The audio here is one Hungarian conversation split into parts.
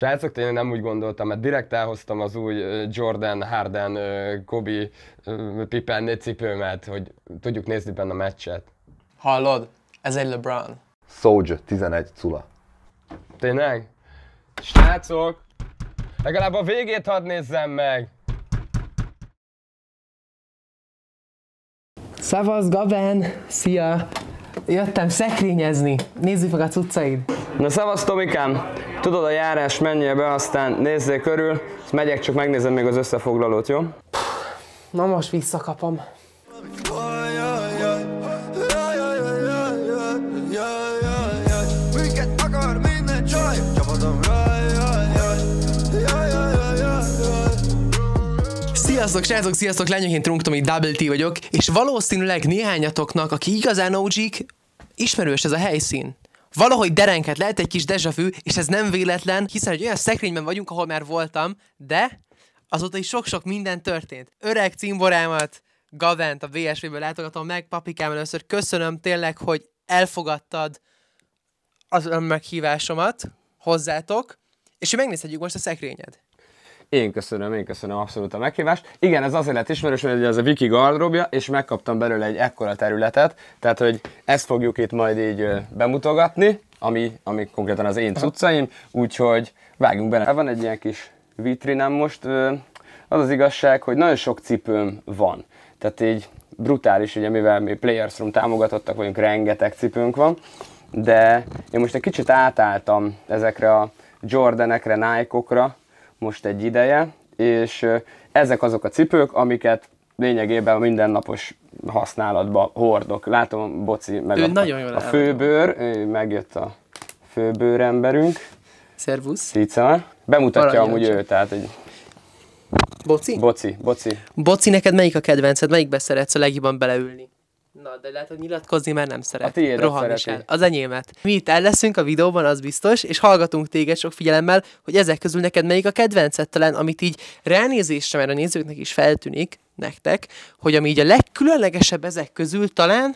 Srácok, én nem úgy gondoltam, mert direkt elhoztam az új Jordan, Harden, Kobe, Pippen cipőmet, hogy tudjuk nézni benne a meccset. Hallod? Ez egy LeBron. Soldier, 11 cula. Tényleg? Srácok, legalább a végét hadd nézzem meg! Szavaz, Gaben! Szia! Jöttem szekrényezni. Nézzük meg a cuccaid. Na szavaz, Tomikám! Tudod a járás, menjél be, aztán nézzél körül, Ezt megyek, csak megnézem még az összefoglalót, jó? Na most visszakapom. Sziasztok, srácok, sziasztok, lányok, én Trunk Tomi, Double T vagyok, és valószínűleg néhányatoknak, aki igazán og ismerős ez a helyszín. Valahogy derenket lehet egy kis dejavű, és ez nem véletlen, hiszen egy olyan szekrényben vagyunk, ahol már voltam, de azóta is sok-sok minden történt. Öreg cimborámat, Gavent a VSV-ből látogatom meg, papikám először köszönöm tényleg, hogy elfogadtad az ön meghívásomat hozzátok, és hogy megnézhetjük most a szekrényed. Én köszönöm, én köszönöm abszolút a meghívást. Igen, ez azért lett ismerős, hogy ez a Viki gardróbja, és megkaptam belőle egy ekkora területet, tehát hogy ezt fogjuk itt majd így bemutogatni, ami, ami konkrétan az én cuccaim, úgyhogy vágjunk bele. Van egy ilyen kis vitrinem most, az az igazság, hogy nagyon sok cipőm van. Tehát így brutális, ugye mivel mi Players Room támogatottak vagyunk, rengeteg cipőnk van, de én most egy kicsit átálltam ezekre a Jordanekre, Nike-okra, most egy ideje, és ezek azok a cipők, amiket lényegében a mindennapos használatba hordok. Látom, boci, meg a, a főbőr, megjött a főbőr emberünk. Szervusz. Cica. Bemutatja Valami amúgy ő, tehát egy... Boci? Boci, boci. Boci, neked melyik a kedvenced? Melyikbe szeretsz a legjobban beleülni? Na, de lehet, hogy nyilatkozni már nem szeret. A tiédet Rohan Az enyémet. Mi itt el leszünk a videóban, az biztos, és hallgatunk téged sok figyelemmel, hogy ezek közül neked melyik a kedvenced talán, amit így ránézésre, mert a nézőknek is feltűnik nektek, hogy ami így a legkülönlegesebb ezek közül talán,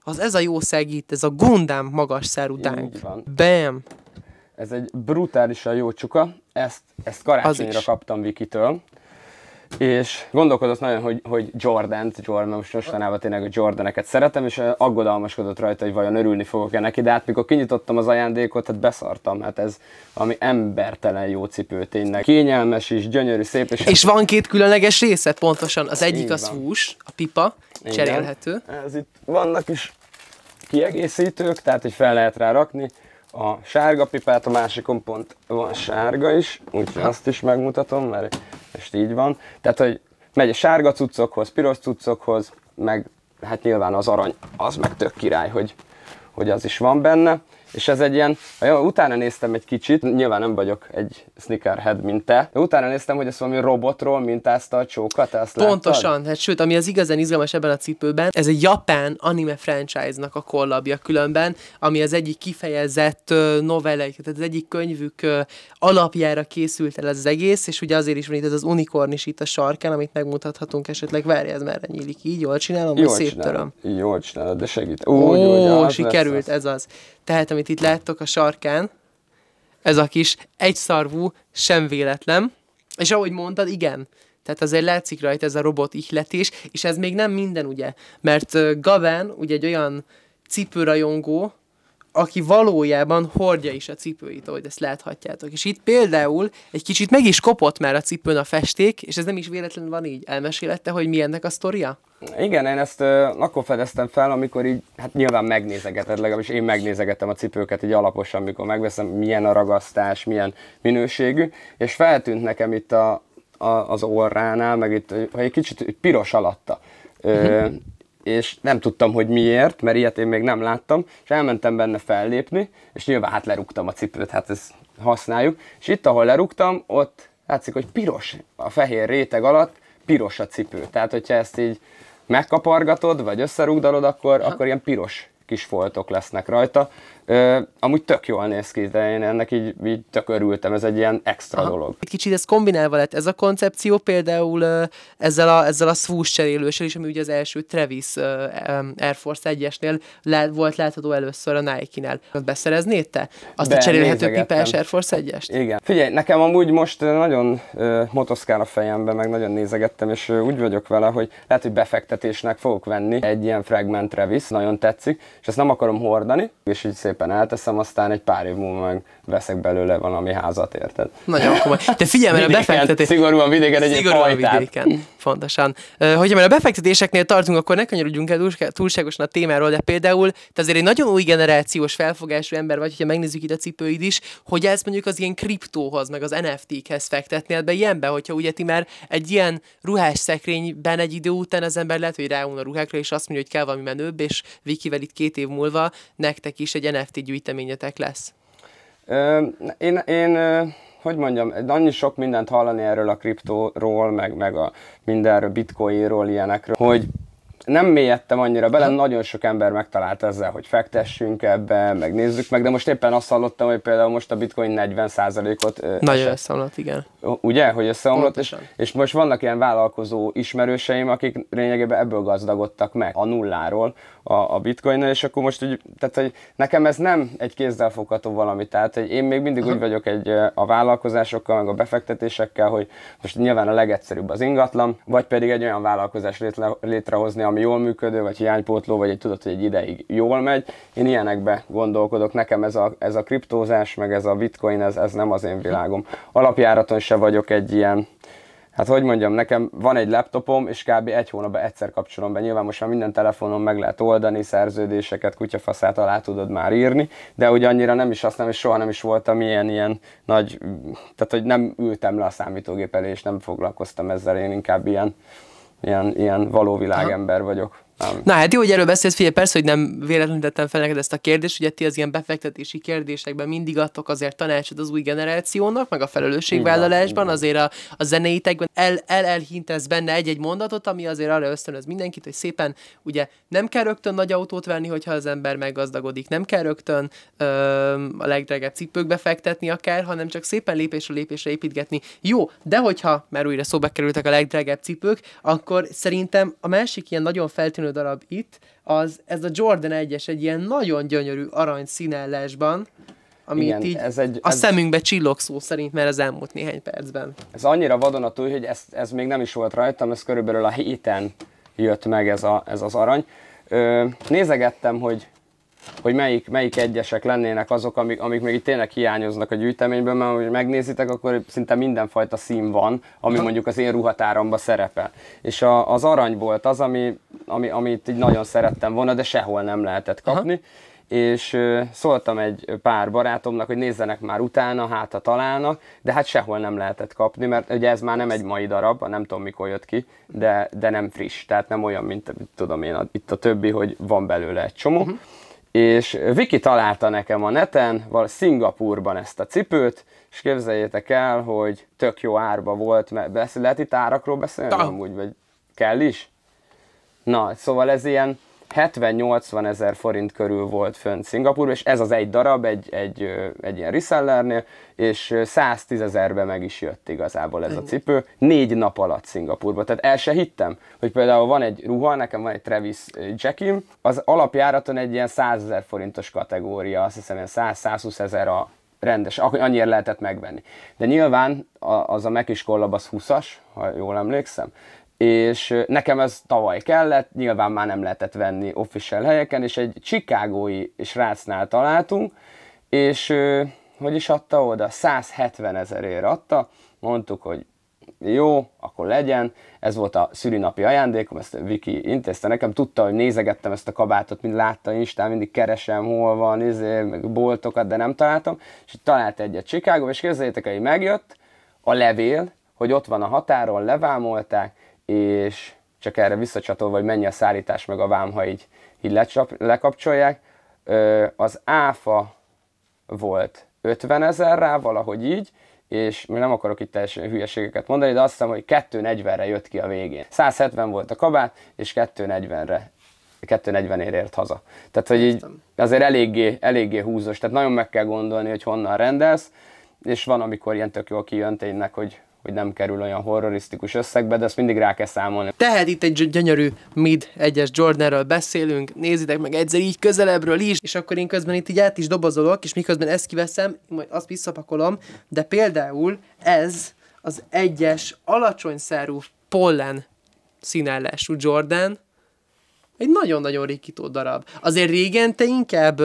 az ez a jó szegít, ez a gondám magas szárú dánk. Bam! Ez egy brutálisan jó csuka, ezt, ezt karácsonyra kaptam Vikitől és gondolkodott nagyon, hogy, hogy Jordan-t, Jordan, most mostanában tényleg a Jordaneket szeretem, és aggodalmaskodott rajta, hogy vajon örülni fogok-e neki, de hát mikor kinyitottam az ajándékot, hát beszartam, hát ez ami embertelen jó cipő tényleg. Kényelmes is, gyönyörű, szép. És, és van két különleges része pontosan, az egyik az hús, a pipa, Igen. cserélhető. Ez itt vannak is kiegészítők, tehát hogy fel lehet rá rakni a sárga pipát, a másikon pont van sárga is, úgyhogy azt is megmutatom, mert és így van. Tehát, hogy megy a sárga cuccokhoz, piros cuccokhoz, meg hát nyilván az arany, az meg tök király, hogy, hogy az is van benne. És ez egy ilyen, jó, utána néztem egy kicsit, nyilván nem vagyok egy sneakerhead, mint te, de utána néztem, hogy ez valami robotról mintázta a csókat, ezt azt Pontosan, láttad? hát sőt, ami az igazán izgalmas ebben a cipőben, ez egy japán anime franchise-nak a kollabja különben, ami az egyik kifejezett novellek, tehát az egyik könyvük alapjára készült el ez az egész, és ugye azért is van itt ez az unikorn is itt a sarkán, amit megmutathatunk esetleg, várj, ez merre nyílik, így jól csinálom, jól szép csinálom. töröm? Jól csinálod, de segít. Ó, Ó jó, sikerült, lesz. ez az. Tehát, amit itt láttok a sarkán, ez a kis egyszarvú, sem véletlen. És ahogy mondtad, igen. Tehát azért látszik rajta ez a robot ihletés, és ez még nem minden, ugye? Mert Gaven, ugye egy olyan cipőrajongó, aki valójában hordja is a cipőit, ahogy ezt láthatjátok. És itt például egy kicsit meg is kopott már a cipőn a festék, és ez nem is véletlen van így. Elmesélette, hogy mi ennek a sztoria? Igen, én ezt uh, akkor fedeztem fel, amikor így, hát nyilván megnézegeted, legalábbis én megnézegettem a cipőket így alaposan, amikor megveszem, milyen a ragasztás, milyen minőségű, és feltűnt nekem itt a, a, az orránál, meg itt, hogy egy kicsit piros alatta. Ö, mhm és nem tudtam, hogy miért, mert ilyet én még nem láttam, és elmentem benne fellépni, és nyilván hát lerúgtam a cipőt, hát ezt használjuk, és itt, ahol lerúgtam, ott látszik, hogy piros a fehér réteg alatt, piros a cipő. Tehát, hogyha ezt így megkapargatod, vagy összerúgdalod, akkor, akkor ilyen piros kis foltok lesznek rajta, Ö, amúgy tök jól néz ki, de én ennek így, így tök örültem, ez egy ilyen extra Aha. dolog. Egy kicsit ez kombinálva lett ez a koncepció, például ö, ezzel a, ezzel a swoosh cserélőssel is, ami ugye az első Travis ö, Air Force 1-esnél le, volt látható először a Nike-nál. Azt beszereznéd te? Azt De, a cserélhető pipás Air Force 1-est? Igen. Figyelj, nekem amúgy most nagyon ö, motoszkál a fejembe, meg nagyon nézegettem, és úgy vagyok vele, hogy lehet, hogy befektetésnek fogok venni egy ilyen fragment Travis, nagyon tetszik, és ezt nem akarom hordani, és így szép szépen elteszem, aztán egy pár év múlva meg veszek belőle valami házat, érted? Nagyon komoly. te figyelj, mert a befektetés... Szigorúan vidéken egy Szigorúan vidéken, fontosan. Hogyha már a befektetéseknél tartunk, akkor ne kanyarodjunk el túlságosan a témáról, de például te azért egy nagyon új generációs felfogású ember vagy, hogyha megnézzük itt a cipőid is, hogy ezt mondjuk az ilyen kriptóhoz, meg az NFT-khez fektetnél hát be ilyenbe, hogyha ugye ti már egy ilyen ruhás szekrényben egy idő után az ember lehet, hogy ráun a ruhákra, és azt mondja, hogy kell valami menőbb, és Vikivel itt két év múlva nektek is egy NFT NFT gyűjteményetek lesz? Ö, én, én hogy mondjam, annyi sok mindent hallani erről a kriptóról, meg, meg a mindenről, bitcoinról, ilyenekről, hogy nem mélyedtem annyira bele, nagyon sok ember megtalált ezzel, hogy fektessünk ebbe, megnézzük meg, de most éppen azt hallottam, hogy például most a bitcoin 40%-ot... Nagyon összeomlott, igen. Ugye, hogy összeomlott, és, és most vannak ilyen vállalkozó ismerőseim, akik lényegében ebből gazdagodtak meg, a nulláról a, a bitcoin és akkor most úgy, tehát hogy nekem ez nem egy kézzel fogható valami, tehát hogy én még mindig Aha. úgy vagyok egy a vállalkozásokkal, meg a befektetésekkel, hogy most nyilván a legegyszerűbb az ingatlan, vagy pedig egy olyan vállalkozás létre, létrehozni, ami valami jól működő, vagy hiánypótló, vagy egy tudod, hogy egy ideig jól megy. Én ilyenekbe gondolkodok, nekem ez a, ez a kriptózás, meg ez a bitcoin, ez, ez nem az én világom. Alapjáraton se vagyok egy ilyen, Hát hogy mondjam, nekem van egy laptopom, és kb. egy hónapban egyszer kapcsolom be. Nyilván most már minden telefonon meg lehet oldani, szerződéseket, kutyafaszát alá tudod már írni, de ugye annyira nem is azt nem, és soha nem is voltam ilyen, ilyen nagy, tehát hogy nem ültem le a számítógép elé, és nem foglalkoztam ezzel, én inkább ilyen ilyen, ilyen valóvilágember vagyok. Um, Na hát jó, hogy erről beszélsz, figyelj, persze, hogy nem véletlenül tettem fel neked ezt a kérdést, ugye ti az ilyen befektetési kérdésekben mindig adtok azért tanácsot az új generációnak, meg a felelősségvállalásban, azért a, a zenéitekben el, el, elhintesz benne egy-egy mondatot, ami azért arra ösztönöz mindenkit, hogy szépen ugye nem kell rögtön nagy autót venni, hogyha az ember meggazdagodik, nem kell rögtön ö, a legdrágább cipőkbe fektetni akár, hanem csak szépen lépésről lépésre építgetni. Jó, de hogyha már újra szóba kerültek a legdrágább cipők, akkor szerintem a másik ilyen nagyon feltűnő címlő darab itt, az ez a Jordan 1-es egy ilyen nagyon gyönyörű arany színellásban, ami Igen, így ez egy, a ez... szemünkbe csillog szó szerint, mert az elmúlt néhány percben. Ez annyira vadonatúj, hogy ez, ez még nem is volt rajtam, ez körülbelül a héten jött meg ez, a, ez az arany. Ö, nézegettem, hogy hogy melyik, melyik egyesek lennének azok, amik, amik még itt tényleg hiányoznak a gyűjteményből, mert ha megnézitek, akkor szinte mindenfajta szín van, ami mondjuk az én ruhatáromba szerepel. És a, az arany volt az, ami, ami, amit így nagyon szerettem volna, de sehol nem lehetett kapni. Aha és szóltam egy pár barátomnak, hogy nézzenek már utána, hát ha találnak, de hát sehol nem lehetett kapni, mert ugye ez már nem egy mai darab, nem tudom mikor jött ki, de, de nem friss, tehát nem olyan, mint tudom én a, itt a többi, hogy van belőle egy csomó. Uh-huh és Viki találta nekem a neten, val Szingapurban ezt a cipőt, és képzeljétek el, hogy tök jó árba volt, mert beszél, lehet itt árakról beszélni amúgy, vagy kell is? Na, szóval ez ilyen 70-80 ezer forint körül volt fönt Szingapurban, és ez az egy darab, egy, egy, egy ilyen resellernél, és 110 ezerbe meg is jött igazából ez a cipő, négy nap alatt Szingapurba. Tehát el se hittem, hogy például van egy ruha, nekem van egy Travis Jackim, az alapjáraton egy ilyen 100 ezer forintos kategória, azt hiszem ilyen 100-120 ezer a rendes, annyira lehetett megvenni. De nyilván az a Mac kollab az 20-as, ha jól emlékszem, és nekem ez tavaly kellett, nyilván már nem lehetett venni official helyeken, és egy csikágói srácnál találtunk, és hogy is adta oda? 170 ezerért adta, mondtuk, hogy jó, akkor legyen. Ez volt a szülinapi ajándékom, ezt Viki intézte nekem. Tudta, hogy nézegettem ezt a kabátot, mint látta Instán, mindig keresem, hol van, izé, meg boltokat, de nem találtam. És itt talált egyet Chicago, és képzeljétek, hogy megjött a levél, hogy ott van a határon, levámolták, és csak erre visszacsatolva, hogy mennyi a szállítás meg a vám, ha így, így lecsap, lekapcsolják, az áfa volt 50 ezer rá, valahogy így, és még nem akarok itt teljesen hülyeségeket mondani, de azt hiszem, hogy 240-re jött ki a végén. 170 volt a kabát, és 240-re 240 ér ért haza. Tehát, hogy így azért eléggé, eléggé húzós, tehát nagyon meg kell gondolni, hogy honnan rendelsz, és van, amikor ilyen tök jól kijön tényleg, hogy hogy nem kerül olyan horrorisztikus összegbe, de ezt mindig rá kell számolni. Tehát itt egy gyönyörű mid egyes Jordanről beszélünk, nézitek meg egyszer így közelebbről is, és akkor én közben itt így át is dobozolok, és miközben ezt kiveszem, majd azt visszapakolom, de például ez az egyes alacsony szárú pollen színállású Jordan, egy nagyon-nagyon rikító darab. Azért régen te inkább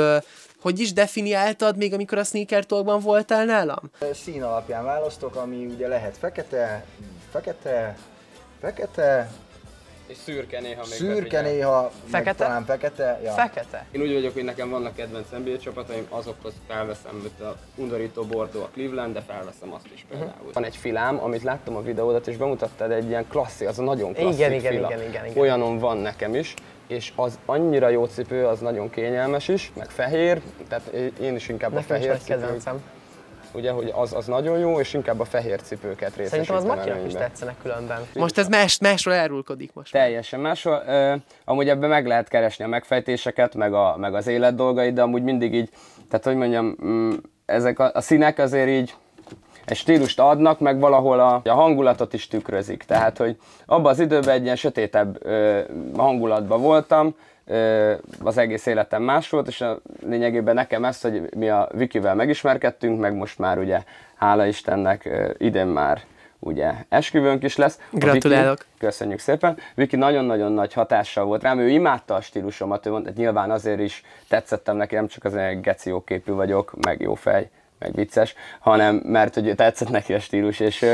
hogy is definiáltad még, amikor a sneaker talkban voltál nálam? Szín alapján választok, ami ugye lehet fekete, fekete, fekete, és szürke néha még. Szürke meg, néha, fekete? talán fekete. Ja. Fekete. Én úgy vagyok, hogy nekem vannak kedvenc NBA csapataim, azokhoz felveszem, a undorító bordó a Cleveland, de felveszem azt is mhm. például. Uh-huh. Van egy filám, amit láttam a videódat, és bemutattad egy ilyen klasszik, az a nagyon klasszik igen, igen, fila. Igen, igen, igen, igen. Olyanon van nekem is, és az annyira jó cipő, az nagyon kényelmes is, meg fehér, tehát én is inkább Nekem a fehér is cipő. Ugye, hogy az, az nagyon jó, és inkább a fehér cipőket részesítem Szerintem az Matyinak is tetszenek különben. Most ez más, másról elrúlkodik most. Teljesen másról. Ö, amúgy ebben meg lehet keresni a megfejtéseket, meg, a, meg az élet dolgait, de amúgy mindig így, tehát hogy mondjam, mm, ezek a, a színek azért így egy stílust adnak, meg valahol a, a hangulatot is tükrözik. Tehát, hogy abban az időben egy ilyen sötétebb ö, hangulatban voltam, ö, az egész életem más volt, és a lényegében nekem ez, hogy mi a Vikivel megismerkedtünk, meg most már ugye, hála Istennek, ö, idén már ugye esküvőnk is lesz. Gratulálok! Viki, köszönjük szépen! Viki nagyon-nagyon nagy hatással volt rám, ő imádta a stílusomat, ő mondta, nyilván azért is tetszettem neki, nem csak azért, hogy geci képű vagyok, meg jó fej, meg vicces, hanem mert hogy tetszett neki a stílus, és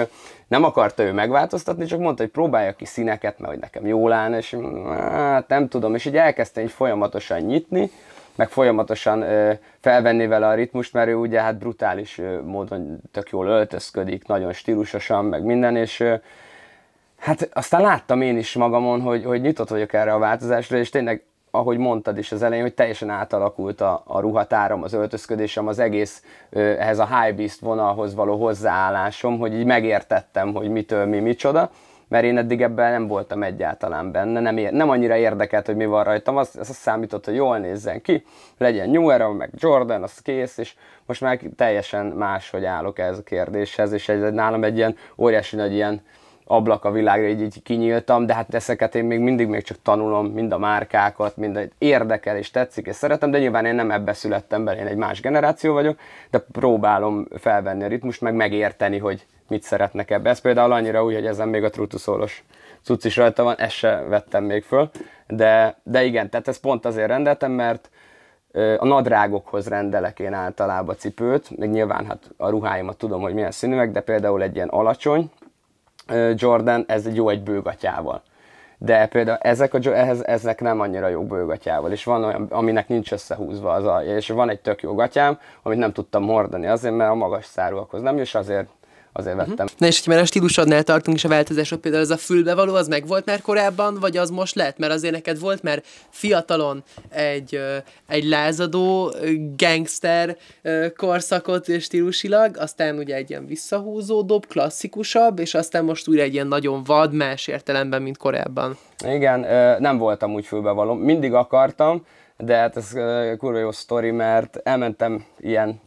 nem akarta ő megváltoztatni, csak mondta, hogy próbálja ki színeket, mert hogy nekem jól áll, és mm, hát nem tudom, és így elkezdte így folyamatosan nyitni, meg folyamatosan ö, felvenni vele a ritmust, mert ő ugye hát brutális ö, módon tök jól öltözködik, nagyon stílusosan, meg minden, és ö, hát aztán láttam én is magamon, hogy, hogy nyitott vagyok erre a változásra, és tényleg ahogy mondtad is az elején, hogy teljesen átalakult a, a ruhatárom, az öltözködésem, az egész ehhez a high beast vonalhoz való hozzáállásom, hogy így megértettem, hogy mitől mi micsoda, mert én eddig ebben nem voltam egyáltalán benne, nem, ér, nem annyira érdekelt, hogy mi van rajtam, az, az számított, hogy jól nézzen ki, legyen New Era, meg Jordan, az kész, és most már teljesen máshogy állok ez a kérdéshez, és ez nálam egy ilyen óriási nagy ilyen ablak a világra, így, így kinyíltam, de hát ezeket én még mindig még csak tanulom, mind a márkákat, mind érdekel és tetszik és szeretem, de nyilván én nem ebbe születtem bele, én egy más generáció vagyok, de próbálom felvenni a ritmust, meg megérteni, hogy mit szeretnek ebbe. Ez például annyira új, hogy ezen még a trutuszólos cucc is rajta van, ezt se vettem még föl, de, de igen, tehát ezt pont azért rendeltem, mert a nadrágokhoz rendelek én általában cipőt, meg nyilván hát a ruháimat tudom, hogy milyen színűek, de például egy ilyen alacsony, Jordan, ez egy jó egy bőgatyával. De például ezek, a, ehhez, ezek nem annyira jó bőgatyával, és van olyan, aminek nincs összehúzva az alja, és van egy tök jó gatyám, amit nem tudtam hordani azért, mert a magas szárúakhoz nem, és azért azért mhm. vettem. Uh-huh. Na és hogy már a stílusodnál tartunk, és a változások például ez a fülbevaló, az meg volt már korábban, vagy az most lett? Mert azért neked volt mert fiatalon egy, egy lázadó gangster korszakot stílusilag, aztán ugye egy ilyen visszahúzódóbb, klasszikusabb, és aztán most újra egy ilyen nagyon vad, más értelemben, mint korábban. Igen, nem voltam úgy fülbevaló. Mindig akartam, de hát ez kurva jó sztori, mert elmentem ilyen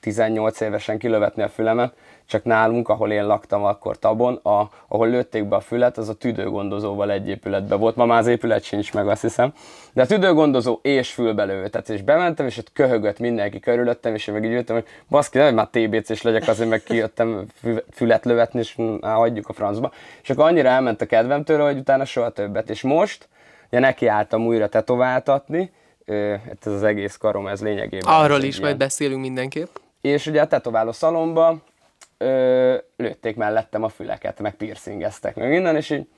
18 évesen kilövetni a fülemet, csak nálunk, ahol én laktam akkor Tabon, a, ahol lőtték be a fület, az a tüdőgondozóval egy épületbe volt. Ma már az épület sincs meg, azt hiszem. De a tüdőgondozó és fülbelő, tehát és bementem, és ott köhögött mindenki körülöttem, és én meg így ültem, hogy baszki, nem, már tbc és legyek, azért meg kijöttem fület lövetni, és á, hagyjuk a francba. És akkor annyira elment a kedvem tőle, hogy utána soha többet. És most, ugye nekiálltam újra tetováltatni, hát ez az egész karom, ez lényegében. Arról is ilyen. majd beszélünk mindenképp. És ugye a tetováló szalomba ö, lőtték mellettem a füleket, meg piercingeztek meg innen, és így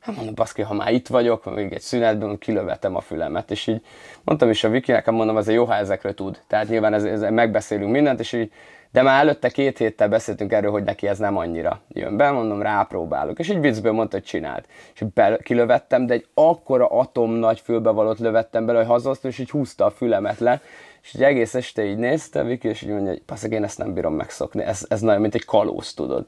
hát mondom, baszki, ha már itt vagyok, még egy szünetben kilövetem a fülemet, és így mondtam is a Vikinek, mondom, azért jó, ha ezekről tud. Tehát nyilván ez, ez, megbeszélünk mindent, és így, de már előtte két héttel beszéltünk erről, hogy neki ez nem annyira jön be, mondom, rápróbálok. És így viccből mondta, hogy csinált. És be, kilövettem, de egy akkora atom nagy fülbevalót lövettem bele, hogy hazasztott, és így húzta a fülemet le, és így egész este így nézte Viki, és így mondja, hogy passzik, én ezt nem bírom megszokni, ez, ez nagyon, mint egy kalóz, tudod.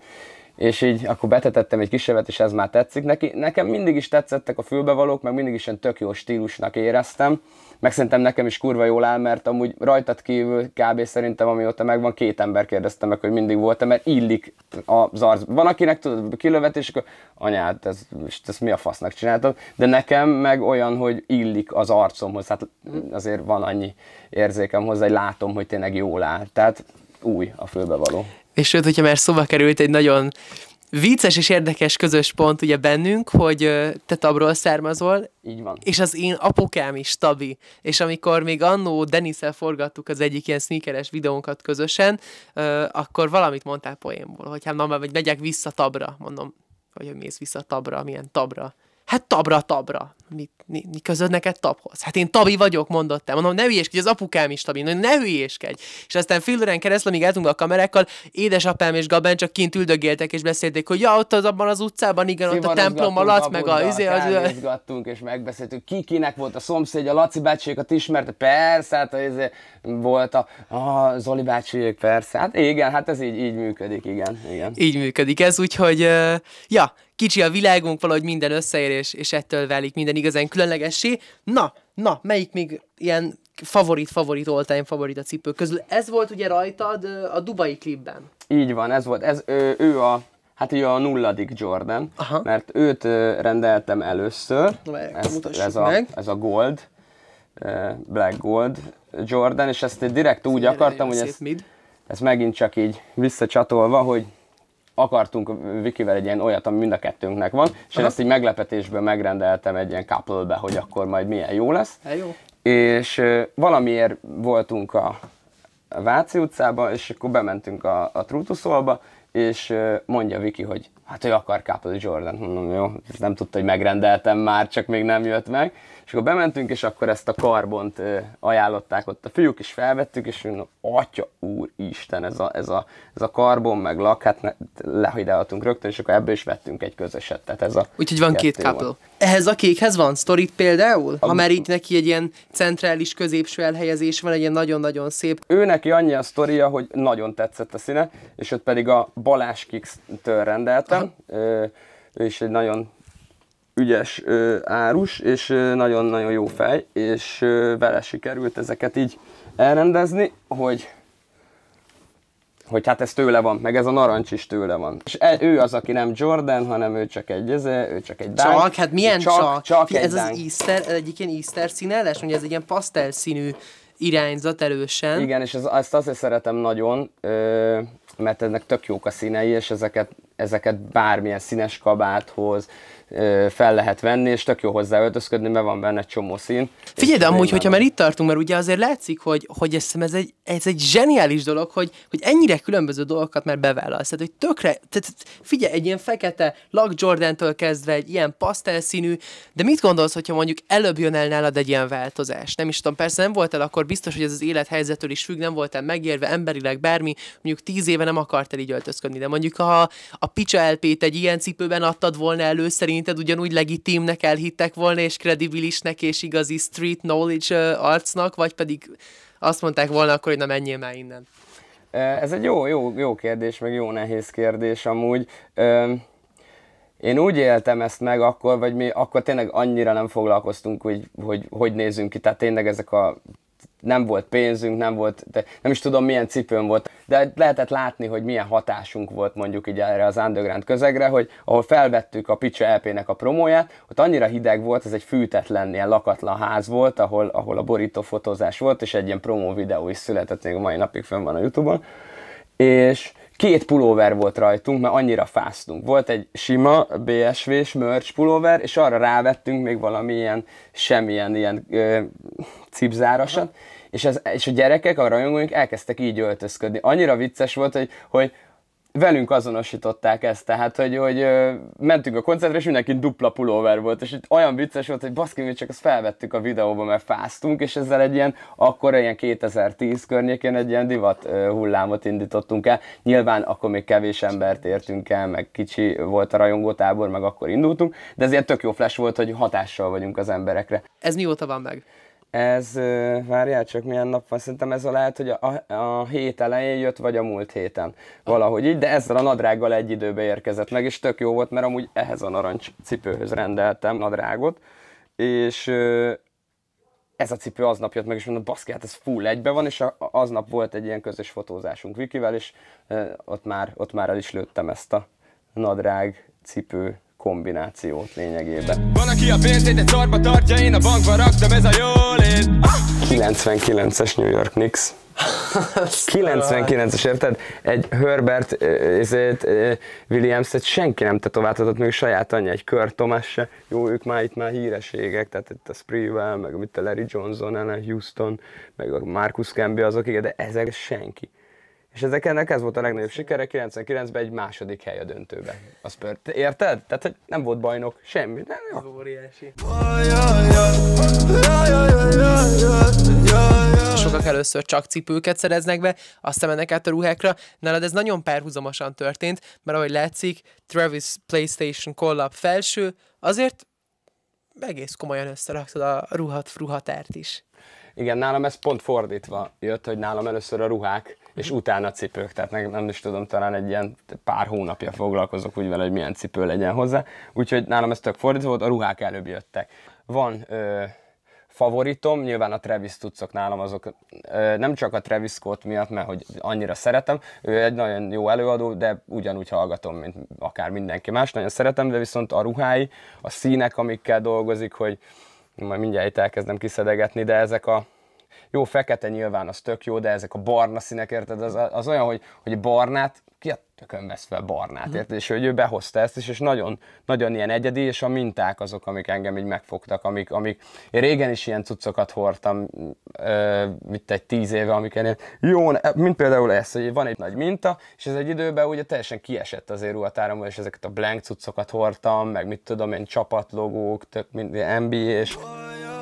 És így akkor betetettem egy kisebbet, és ez már tetszik neki. Nekem mindig is tetszettek a fülbevalók, meg mindig is ilyen tök jó stílusnak éreztem meg szerintem nekem is kurva jól áll, mert amúgy rajtad kívül kb. szerintem amióta megvan, két ember kérdezte meg, hogy mindig volt-e, mert illik a zarc. Van akinek tudod, kilövet, és akkor anyád, hát ez, ezt mi a fasznak csináltad, de nekem meg olyan, hogy illik az arcomhoz, hát mhm. azért van annyi érzékem hozzá, hogy látom, hogy tényleg jól áll. Tehát új a fölbevaló. És sőt, hogyha már szóba került, egy nagyon vicces és érdekes közös pont ugye bennünk, hogy te tabról származol. Így van. És az én apukám is tabi. És amikor még annó Denisszel forgattuk az egyik ilyen sneakeres videónkat közösen, akkor valamit mondtál poénból, hogy hát na, megyek vissza tabra, mondom, hogy mész vissza tabra, milyen tabra. Hát tabra, tabra. Mi, mi, mi közöd neked tabhoz? Hát én tabi vagyok, mondott el. Mondom, ne hülyéskedj, az apukám is tabi. Mondom, ne hülyéskedj. És aztán fél keresztül, amíg eltunk a kamerákkal, édesapám és Gaben csak kint üldögéltek és beszélték, hogy ja, ott az abban az utcában, igen, ott a templom alatt, meg a... Izé, az... és megbeszéltük, ki kinek volt a szomszédja, Laci bácsiékat ismerte, persze, hát az, izé, volt a, a Zoli bácsiék, persze. Hát igen, hát ez így, így működik, igen, igen. Így működik ez, úgyhogy, ja, kicsi a világunk, valahogy minden összeér, és, és ettől válik minden igazán különlegessé. Na, na, melyik még ilyen favorit, favorit, all-time favorit a cipő közül? Ez volt ugye rajtad a Dubai klipben. Így van, ez volt. Ez, ő, ő a Hát ugye a nulladik Jordan, Aha. mert őt rendeltem először, Na, ezt, ez, a, meg. ez a gold, black gold Jordan, és ezt direkt úgy ez akartam, hogy ezt, mid. ezt megint csak így visszacsatolva, hogy akartunk Vikivel egy ilyen olyat, ami mind a kettőnknek van, és Aha. én ezt így meglepetésből megrendeltem egy ilyen couple hogy akkor majd milyen jó lesz. E jó. És valamiért voltunk a Váci utcában, és akkor bementünk a, a Trutuszolba, és mondja Viki, hogy hát ő akar Couple Jordan, mondom, jó, ezt nem tudta, hogy megrendeltem már, csak még nem jött meg. És akkor bementünk, és akkor ezt a karbont ajánlották ott a fiúk, és felvettük, és mondom, atya úr Isten, ez a, ez a, ez a karbon, meg lak, hát ne, rögtön, és akkor ebből is vettünk egy közöset. Tehát ez a Úgyhogy van két couple. Van. Ehhez a kékhez van sztorit például? A... Ha már így neki egy ilyen centrális középső elhelyezés van, egy ilyen nagyon-nagyon szép. Ő neki annyi a sztoria, hogy nagyon tetszett a színe, és ott pedig a Balázs Kix-től rendelte. Ádám, ő is egy nagyon ügyes árus, és nagyon-nagyon jó fej, és vele sikerült ezeket így elrendezni, hogy hogy hát ez tőle van, meg ez a narancs is tőle van. És e, ő az, aki nem Jordan, hanem ő csak egy ez, ő csak egy dánk. Csak, hát milyen csak? Csak, csak Fé, ez dánk. az Easter, ez egyik ilyen Easter színeles, ugye ez egy ilyen pasztel színű irányzat erősen. Igen, és ez, ezt azért szeretem nagyon, ö, mert ennek tök jók a színei, és ezeket ezeket bármilyen színes kabáthoz fel lehet venni, és tök jó hozzáöltözködni, mert van benne egy csomó szín. Figyelj, de amúgy, hogyha már itt tartunk, mert ugye azért látszik, hogy, hogy ez, ez, egy, ez egy zseniális dolog, hogy, hogy ennyire különböző dolgokat már bevállalsz. Tehát, hogy tökre, tehát, figyelj, egy ilyen fekete Lock Jordan-től kezdve egy ilyen pasztel színű, de mit gondolsz, hogyha mondjuk előbb jön el nálad egy ilyen változás? Nem is tudom, persze nem voltál akkor biztos, hogy ez az élethelyzetől is függ, nem voltál megérve emberileg bármi, mondjuk tíz éve nem akartál így öltözködni, de mondjuk a, a picsa lp LP-t egy ilyen cipőben adtad volna elő, szerinted ugyanúgy legitimnek elhittek volna, és kredibilisnek, és igazi street knowledge arcnak, vagy pedig azt mondták volna akkor, hogy na menjél már innen? Ez egy jó, jó, jó kérdés, meg jó nehéz kérdés amúgy. Én úgy éltem ezt meg akkor, vagy mi akkor tényleg annyira nem foglalkoztunk, hogy hogy, hogy nézünk ki. Tehát tényleg ezek a nem volt pénzünk, nem volt, de nem is tudom milyen cipőm volt, de lehetett látni, hogy milyen hatásunk volt mondjuk így erre az underground közegre, hogy ahol felvettük a Picsa lp nek a promóját, ott annyira hideg volt, ez egy fűtetlen, ilyen lakatlan ház volt, ahol, ahol a borítófotózás volt, és egy ilyen promó videó is született, még a mai napig fönn van a Youtube-on, és két pulóver volt rajtunk, mert annyira fáztunk. Volt egy sima BSV-s merch pulóver, és arra rávettünk még valamilyen, semmilyen ilyen ö, cipzárosat, és, ez, és a gyerekek, a rajongóink elkezdtek így öltözködni. Annyira vicces volt, hogy, hogy velünk azonosították ezt, tehát, hogy, hogy mentünk a koncertre, és mindenki dupla pulóver volt, és itt olyan vicces volt, hogy baszki, mi csak azt felvettük a videóba, mert fáztunk, és ezzel egy ilyen, akkor ilyen 2010 környékén egy ilyen divat hullámot indítottunk el. Nyilván akkor még kevés embert értünk el, meg kicsi volt a rajongótábor, meg akkor indultunk, de ez ilyen tök jó flash volt, hogy hatással vagyunk az emberekre. Ez mióta van meg? Ez, várjál csak milyen nap van, szerintem ez a lehet, hogy a, a hét elején jött, vagy a múlt héten. Valahogy így, de ezzel a nadrággal egy időbe érkezett meg, és tök jó volt, mert amúgy ehhez a narancs cipőhöz rendeltem nadrágot, és ez a cipő aznap jött meg, és mondom, baszki, hát ez full egybe van, és aznap volt egy ilyen közös fotózásunk Vikivel, és ott már, ott már el is lőttem ezt a nadrág cipő kombinációt lényegében. Van, aki a pénzét egy szarba tartja, én a bankba raktam, ez a jólét. Ah! 99-es New York Knicks. 99-es, érted? Egy Herbert, ezért Williams-et senki nem tetováltatott, még saját anyja, egy Kör Thomas se. Jó, ők már itt már híreségek, tehát itt a Spreewell, meg mit a Larry Johnson, Ellen Houston, meg a Marcus Camby azok, de ezek senki. És ezek ennek ez volt a legnagyobb sikere, 99-ben egy második hely a döntőben. A Spurs. Érted? Tehát, hogy nem volt bajnok, semmi. Nem, jó. Sokak először csak cipőket szereznek be, aztán mennek át a ruhákra. Nálad ez nagyon párhuzamosan történt, mert ahogy látszik, Travis PlayStation kollap felső, azért egész komolyan összeraktad a ruhat, fruhatárt is. Igen, nálam ez pont fordítva jött, hogy nálam először a ruhák, és utána cipők, tehát nem, nem is tudom, talán egy ilyen pár hónapja foglalkozok úgy vele, hogy milyen cipő legyen hozzá, úgyhogy nálam ez tök fordítva volt, a ruhák előbb jöttek. Van ö, favoritom, nyilván a Travis tudszok nálam azok, ö, nem csak a Travis Scott miatt, mert hogy annyira szeretem, ő egy nagyon jó előadó, de ugyanúgy hallgatom, mint akár mindenki más, nagyon szeretem, de viszont a ruhái, a színek, amikkel dolgozik, hogy majd mindjárt itt elkezdem kiszedegetni, de ezek a jó, fekete nyilván az tök jó, de ezek a barna színek, érted, az, az olyan, hogy, hogy barnát, ki a tökön vesz fel barnát, mhm. érted? És hogy ő behozta ezt is, és nagyon, nagyon ilyen egyedi, és a minták azok, amik engem így megfogtak, amik, amik én régen is ilyen cuccokat hordtam, ö, mint egy tíz éve, amiken én, jó, mint például ez, hogy van egy nagy minta, és ez egy időben ugye teljesen kiesett az ruhatáramból, és ezeket a blank cuccokat hordtam, meg mit tudom én, csapatlogók, tök, mint NBA, és... Oh, yeah.